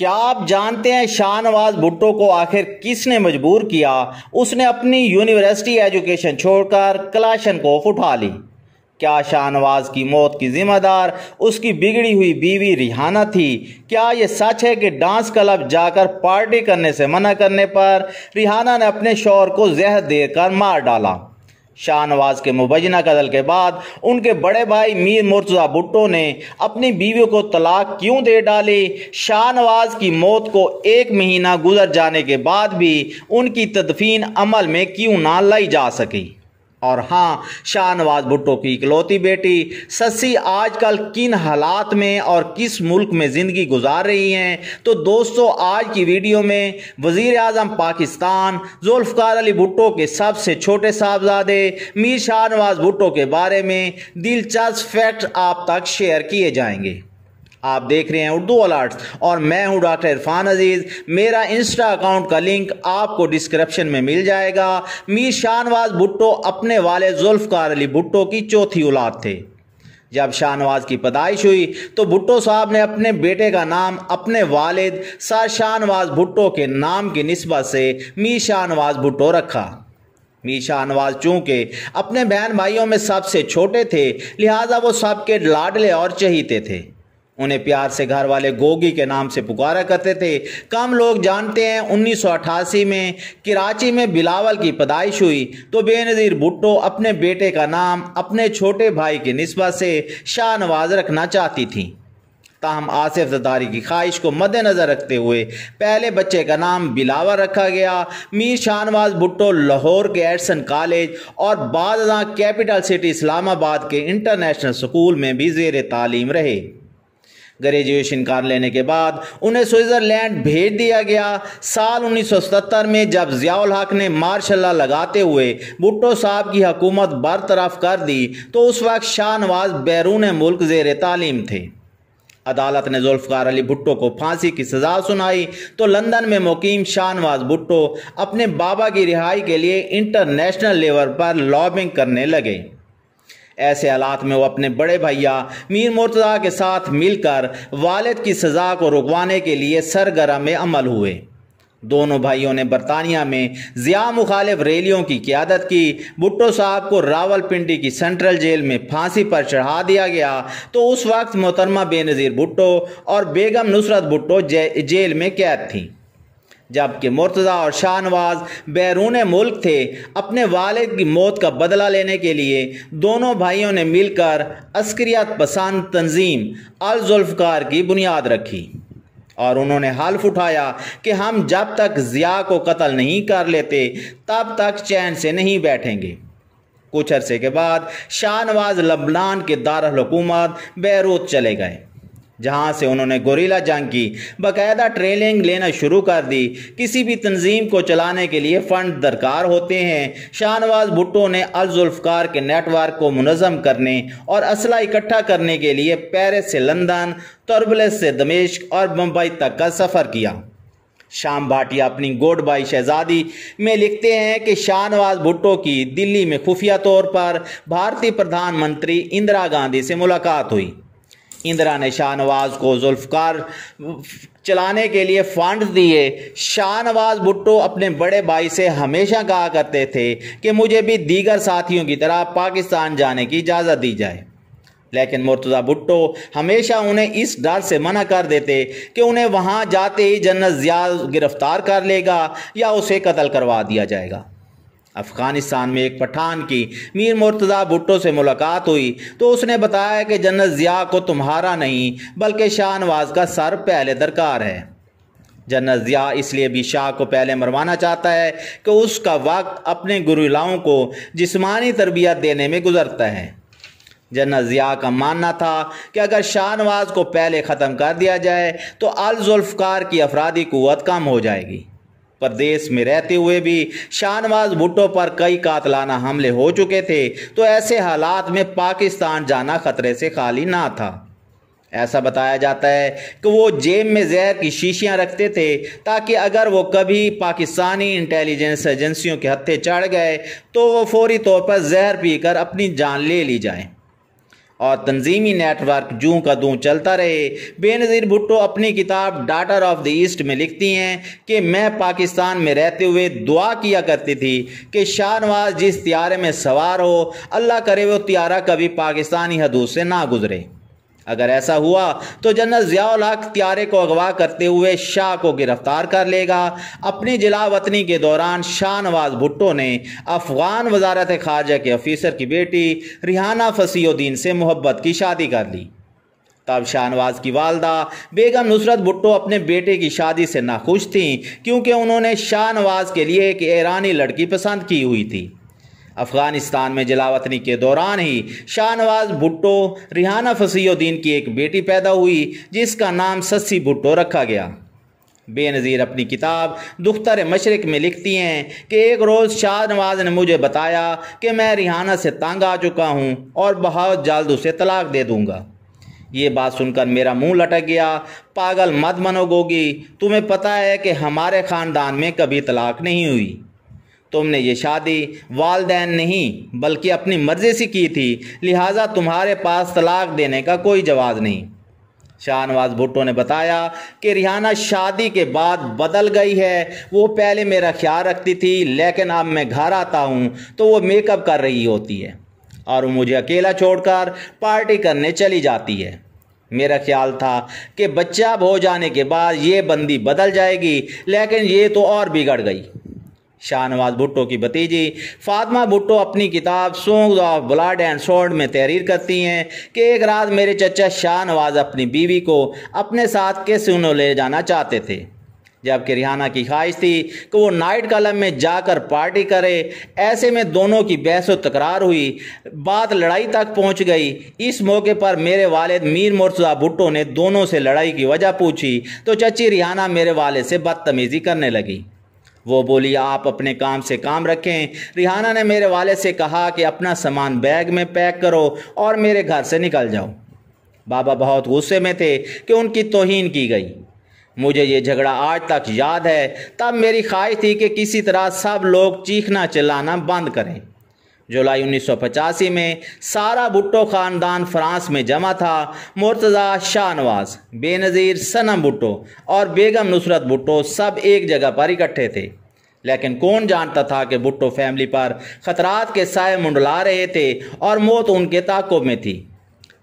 क्या आप जानते हैं शाहनवाज भुट्टो को आखिर किसने मजबूर किया उसने अपनी यूनिवर्सिटी एजुकेशन छोड़कर कलाशन को उठा ली क्या शाहनवाज की मौत की जिम्मेदार उसकी बिगड़ी हुई बीवी रिहाना थी क्या ये सच है कि डांस क्लब जाकर पार्टी करने से मना करने पर रिहाना ने अपने शोर को जहर देकर मार डाला शाहनवाज के मुबैना कदल के बाद उनके बड़े भाई मीर मुर्तज़ा भुट्टो ने अपनी बीवी को तलाक क्यों दे डाली शाहनवाज की मौत को एक महीना गुजर जाने के बाद भी उनकी तदफीन अमल में क्यों ना लाई जा सकी और हाँ शाहनवाज भुट्टो की इकलौती बेटी सस्सी आजकल किन हालात में और किस मुल्क में ज़िंदगी गुजार रही हैं तो दोस्तों आज की वीडियो में वज़ी अजम पाकिस्तान जोल्फ़कार अली भुट्टो के सबसे छोटे साहबजादे मीर शाहनवाज भुट्टो के बारे में दिलचस्प फैक्ट आप तक शेयर किए जाएंगे आप देख रहे हैं उर्दू अलर्ट्स और मैं हूं डॉक्टर इरफान अजीज़ मेरा इंस्टा अकाउंट का लिंक आपको डिस्क्रिप्शन में मिल जाएगा मीर शाहनवाज भुट्टो अपने वाले जुल्फकार अली भुट्टो की चौथी औलाद थे जब शाहनवाज की पैदाइश हुई तो भुट्टो साहब ने अपने बेटे का नाम अपने वालिद सर शाहनवाज भुट्टो के नाम की नस्बत से मीर शाहनवाज भुट्टो रखा मीर शाहनवाज चूँकि अपने बहन भाइयों में सबसे छोटे थे लिहाजा वो सबके लाडले और चहीते थे उन्हें प्यार से घर वाले गोगी के नाम से पुकारा करते थे कम लोग जानते हैं उन्नीस में कराची में बिलावल की पैदाइश हुई तो बेनज़ीर भुट्टो अपने बेटे का नाम अपने छोटे भाई की नस्बत से शाह नवाज रखना चाहती थी ताहम आसिफ जदारी की ख्वाहिश को मद्देनजर रखते हुए पहले बच्चे का नाम बिलावर रखा गया मीर शाहनवाज भुट्टो लाहौर के एडसन कॉलेज और बाद कैपिटल सिटी इस्लामाबाद के इंटरनेशनल स्कूल में भी जेर तालीम रहे ग्रेजुएशन कर लेने के बाद उन्हें स्विट्ज़रलैंड भेज दिया गया साल 1977 में जब जियाउल हक ने मार्शल लगाते हुए भुट्टो साहब की हकूमत बरतरफ कर दी तो उस वक्त शाहनवाज बैरून मुल्क जेर तालीम थे अदालत ने जुल्फकार अली भुट्टो को फांसी की सज़ा सुनाई तो लंदन में मुकीम शाहनवाज भुट्टो अपने बाबा की रिहाई के लिए इंटरनेशनल लेवल पर लॉबिंग करने लगे ऐसे हालात में वो अपने बड़े भैया मीर मुर्तज़ा के साथ मिलकर वालद की सज़ा को रुकवाने के लिए सरगर्म अमल हुए दोनों भाइयों ने बरतानिया में ज़िया मुखालिफ रैलियों की क्यादत की भुट्टो साहब को रावलपिंडी की सेंट्रल जेल में फांसी पर चढ़ा दिया गया तो उस वक्त मोहतरमा बेनज़ीर भुट्टो और बेगम नुसरत भुट्टो जे, जेल में कैद थीं जबकि मुर्तज़ा और शाहनवाज बैरून मुल्क थे अपने वालिद की मौत का बदला लेने के लिए दोनों भाइयों ने मिलकर अस्करियात पसंद तंजीम अलजुल्फकार की बुनियाद रखी और उन्होंने हल्फ उठाया कि हम जब तक ज़िया को कत्ल नहीं कर लेते तब तक चैन से नहीं बैठेंगे कुछ अरसे के बाद शाहनवाज लबनान के दारकूमत बैरूत चले गए जहां से उन्होंने गोरीला जंग की बाकायदा ट्रेनिंग लेना शुरू कर दी किसी भी तंजीम को चलाने के लिए फंड दरकार होते हैं शाहनवाज भुट्टो ने अलजुल्फकार के नेटवर्क को मुनज़म करने और असला इकट्ठा करने के लिए पेरिस से लंदन तरबले से दमेश और मुंबई तक का सफ़र किया शाम भाटिया अपनी गोड बाई शहजादी में लिखते हैं कि शाहनवाज भुट्टो की दिल्ली में खुफिया तौर पर भारतीय प्रधानमंत्री इंदिरा गांधी से मुलाकात हुई इंदिरा ने शाहनवाज को जुल्फकार चलाने के लिए फंड दिए शाहनवाज भुट्टो अपने बड़े भाई से हमेशा कहा करते थे कि मुझे भी दीगर साथियों की तरह पाकिस्तान जाने की इजाज़त दी जाए लेकिन मुर्तज़ा भुट्टो हमेशा उन्हें इस डर से मना कर देते कि उन्हें वहाँ जाते ही जन्नत जिया गिरफ़्तार कर लेगा या उसे कत्ल करवा दिया जाएगा अफ़गानिस्तान में एक पठान की मीर मुर्तज़ा भुट्टो से मुलाकात हुई तो उसने बताया कि जन्नत ज़िया को तुम्हारा नहीं बल्कि शाहनवाज का सर पहले दरकार है जन्नत ज़िया इसलिए भी शाह को पहले मरवाना चाहता है कि उसका वक्त अपने गुरुलाओं को जिस्मानी तरबियत देने में गुजरता है जन्नत ज़िया का मानना था कि अगर शाहनवाज को पहले ख़त्म कर दिया जाए तो अलजुल्फकार की अफराधी क़वत कम हो जाएगी प्रदेश में रहते हुए भी शाहनवाज भुट्टो पर कई कातलाना हमले हो चुके थे तो ऐसे हालात में पाकिस्तान जाना खतरे से खाली ना था ऐसा बताया जाता है कि वो जेब में जहर की शीशियां रखते थे ताकि अगर वो कभी पाकिस्तानी इंटेलिजेंस एजेंसियों के हत्थे चढ़ गए तो वो फौरी तौर पर जहर पीकर अपनी जान ले ली जाए और तंजीमी नेटवर्क जू का दूँ चलता रहे बेनज़ीर भुट्टो अपनी किताब डाटर ऑफ द ईस्ट में लिखती हैं कि मैं पाकिस्तान में रहते हुए दुआ किया करती थी कि शाहनवाज जिस त्यारे में सवार हो अल्लाह करे वो त्यारा कभी पाकिस्तानी हदूद से ना गुजरे अगर ऐसा हुआ तो जनरल ज़ियाउल हक त्यारे को अगवा करते हुए शाह को गिरफ्तार कर लेगा अपनी जिला वतनी के दौरान शाहनवाज भुट्टो ने अफगान वजारत खारजा के ऑफिसर की बेटी रिहाना फसीउद्दीन से मोहब्बत की शादी कर ली तब शाहनवाज की वालदा बेगम नुसरत भुट्टो अपने बेटे की शादी से नाखुश थीं क्योंकि उन्होंने शाहनवाज के लिए एक ईरानी लड़की पसंद की हुई थी अफगानिस्तान में जलावतनी के दौरान ही शाहनवाज भुट्टो रिहाना फसीुद्दीन की एक बेटी पैदा हुई जिसका नाम सस्सी भुट्टो रखा गया बेनज़ीर अपनी किताब दुख्तर मशरक में लिखती हैं कि एक रोज़ शाहनवाज ने मुझे बताया कि मैं रिहाना से तंग आ चुका हूँ और बहुत जल्द उसे तलाक दे दूँगा ये बात सुनकर मेरा मुंह लटक गया पागल मत मनोगोगी तुम्हें पता है कि हमारे ख़ानदान में कभी तलाक नहीं हुई तुमने ये शादी वालदेन नहीं बल्कि अपनी मर्ज़ी से की थी लिहाजा तुम्हारे पास तलाक देने का कोई जवाब नहीं शाहनवाज भुट्टो ने बताया कि रिहाना शादी के बाद बदल गई है वो पहले मेरा ख्याल रखती थी लेकिन अब मैं घर आता हूँ तो वो मेकअप कर रही होती है और मुझे अकेला छोड़कर पार्टी करने चली जाती है मेरा ख्याल था कि बच्चा हो जाने के बाद ये बंदी बदल जाएगी लेकिन ये तो और बिगड़ गई शाहनवाज भुट्टो की भतीजी फातमा भुट्टो अपनी किताब Song of Blood and Sword में तहरीर करती हैं कि एक रात मेरे चचा शाहनवाज अपनी बीवी को अपने साथ के सुनो ले जाना चाहते थे जबकि रिहाना की ख्वाहिश थी कि वो नाइट कलम में जाकर पार्टी करे ऐसे में दोनों की बहस तकरार हुई बात लड़ाई तक पहुंच गई इस मौके पर मेरे वालिद मीर मुर्तजा भुट्टो ने दोनों से लड़ाई की वजह पूछी तो चची रिहाना मेरे वालिद से बदतमीज़ी करने लगी वो बोली आप अपने काम से काम रखें रिहाना ने मेरे वाले से कहा कि अपना सामान बैग में पैक करो और मेरे घर से निकल जाओ बाबा बहुत गुस्से में थे कि उनकी तोहन की गई मुझे ये झगड़ा आज तक याद है तब मेरी ख्वाहिश थी कि किसी तरह सब लोग चीखना चिल्लाना बंद करें जुलाई उन्नीस में सारा भुट्टो ख़ानदान फ्रांस में जमा था मुर्तज़ा शाहनवाज बेनज़ीर सनम भुट्टो और बेगम नुसरत भुट्टो सब एक जगह पर इकट्ठे थे लेकिन कौन जानता था कि भुट्टो फैमिली पर ख़तरात के साय मुंडला रहे थे और मौत उनके ताकों में थी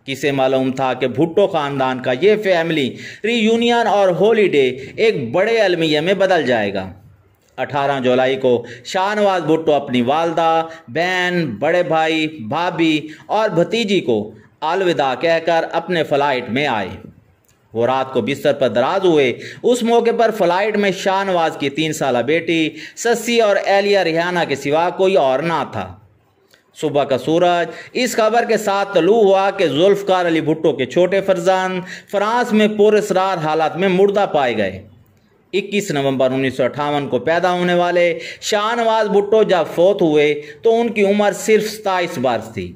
किसे मालूम था कि भुट्टो ख़ानदान का ये फैमिली रीयूनियन और हॉलीडे एक बड़े अलमिया में बदल जाएगा 18 जुलाई को शाहनवाज भुट्टो अपनी वालदा बहन बड़े भाई भाभी और भतीजी को अलविदा कहकर अपने फ्लाइट में आए वो रात को बिस्तर पर दराज हुए उस मौके पर फ्लाइट में शाहनवाज की तीन साल बेटी सस्सी और एलिया रिहाना के सिवा कोई और ना था सुबह का सूरज इस खबर के साथ तलू हुआ कि जुल्फकार अली भुट्टो के छोटे फरजान फ्रांस में पुरसरार हालात में मुर्दा पाए गए 21 नवंबर उन्नीस को पैदा होने वाले शाहनवाज भुट्टो जब फौत हुए तो उनकी उम्र सिर्फ सताईस वर्ष थी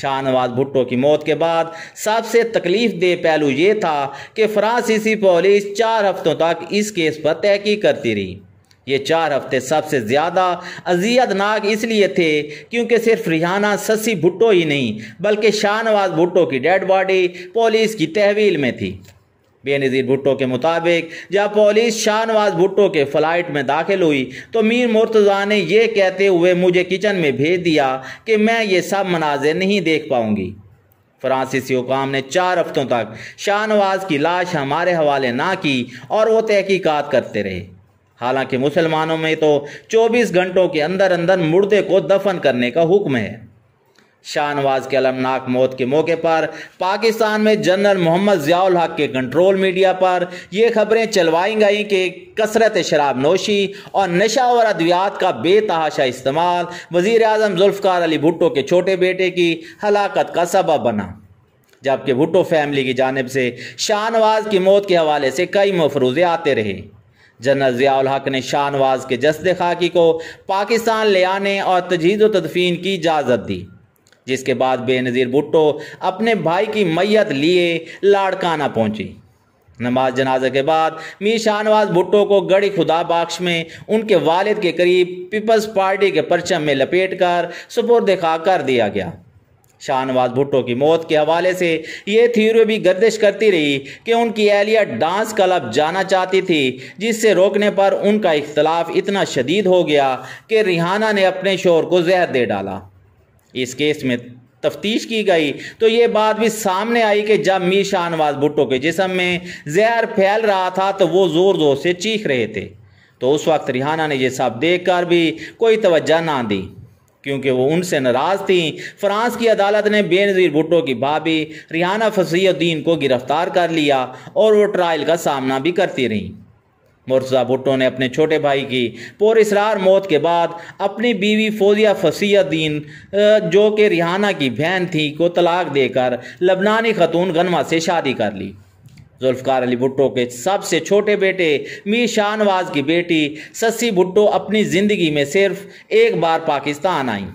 शाहनवाज भुट्टो की मौत के बाद सबसे तकलीफ दे पहलू ये था कि फ्रांसीसी पुलिस चार हफ्तों तक इस केस पर तहकी करती रही ये चार हफ्ते सबसे ज़्यादा अजियतनाक इसलिए थे क्योंकि सिर्फ रिहाना ससी भुट्टो ही नहीं बल्कि शाहनवाज भुट्टो की डेड बॉडी पुलिस की तहवील में थी बेनजीर भुट्टो के मुताबिक जब पुलिस शाहनवाज भुट्टो के फ्लाइट में दाखिल हुई तो मीर मुर्तज़ा ने यह कहते हुए मुझे किचन में भेज दिया कि मैं ये सब मनाजिर नहीं देख पाऊंगी फ्रांसीसी हुकाम ने चार हफ्तों तक शाहनवाज की लाश हमारे हवाले ना की और वो तहकीकात करते रहे हालांकि मुसलमानों में तो 24 घंटों के अंदर अंदर मुर्दे को दफन करने का हुक्म है शाहनवाज के अलमनाक मौत के मौके पर पाकिस्तान में जनरल मोहम्मद ज़ियाउल हक के कंट्रोल मीडिया पर यह खबरें चलवाई गई कि कसरत शराब नोशी और नशा और अद्वियात का बेतहाशा इस्तेमाल वजीर अजम जुल्फकार अली भुट्टो के छोटे बेटे की हलाकत का सबब बना जबकि भुट्टो फैमिली की जानब से शाहनवाज की मौत के हवाले से कई मफरूजे आते रहे जनरल जियाल हक ने शाहनवाज के जस्द खाकी को पाकिस्तान ले आने और तजीज़ व तदफीन की इजाज़त दी जिसके बाद बेनज़ीर भुट्टो अपने भाई की मैयत लिए लाड़काना पहुंची नमाज जनाजे के बाद मीर शाहनवाज भुट्टो को गढ़ी खुदा बाख्श में उनके वालिद के करीब पीपल्स पार्टी के परचम में लपेट कर सुपुर्द खा कर दिया गया शाहनवाज भुट्टो की मौत के हवाले से ये थ्योरी भी गर्दिश करती रही कि उनकी एहलिया डांस क्लब जाना चाहती थी जिससे रोकने पर उनका इख्तलाफ इतना शदीद हो गया कि रिहाना ने अपने शोर को जहर दे डाला इस केस में तफ्तीश की गई तो ये बात भी सामने आई कि जब मीर शाहनवाज भुट्टो के जिसम में जहर फैल रहा था तो वो ज़ोर ज़ोर से चीख रहे थे तो उस वक्त रिहाना ने ये सब देख कर भी कोई तवज्जा ना दी क्योंकि वो उनसे नाराज़ थी फ्रांस की अदालत ने बेनज़ीर भुट्टो की भाभी रिहाना फसीुद्दीन को गिरफ़्तार कर लिया और वो ट्रायल का सामना भी करती रहीं मुर्जा भुट्टो ने अपने छोटे भाई की पुरसरार मौत के बाद अपनी बीवी फौजिया फसीया दीन जो कि रिहाना की बहन थी को तलाक देकर लबनानी खतून गनवा से शादी कर ली जुल्फकार अली भुट्टो के सबसे छोटे बेटे मी शाहनवाज की बेटी ससी भुट्टो अपनी ज़िंदगी में सिर्फ एक बार पाकिस्तान आई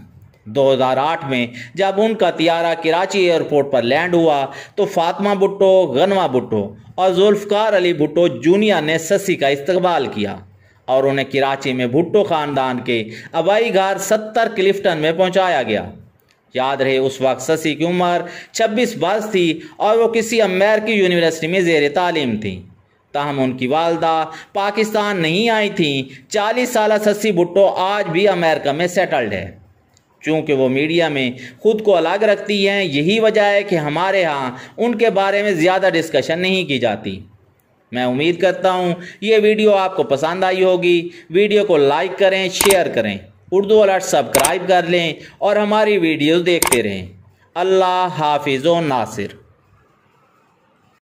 2008 में जब उनका तियारा कराची एयरपोर्ट पर लैंड हुआ तो फातमा भुट्टो गनवा भुट्टो और जुल्फ़कार अली भुट्टो जूनियर ने ससी का इस्तकबाल किया और उन्हें कराची में भुट्टो ख़ानदान के अबाई घर सत्तर क्लिफ्टन में पहुंचाया गया याद रहे उस वक्त ससी की उम्र छब्बीस बरस थी और वो किसी अमेरिकी यूनिवर्सिटी में जेर तालीम थी ताहम उनकी वालदा पाकिस्तान नहीं आई थी चालीस साल ससी भुट्टो आज भी अमेरिका में सेटल्ड है चूँकि वो मीडिया में ख़ुद को अलग रखती हैं यही वजह है कि हमारे यहाँ उनके बारे में ज़्यादा डिस्कशन नहीं की जाती मैं उम्मीद करता हूँ ये वीडियो आपको पसंद आई होगी वीडियो को लाइक करें शेयर करें उर्दू अलर्ट सब्सक्राइब कर लें और हमारी वीडियोस देखते रहें अल्लाह हाफिज़ो नासिर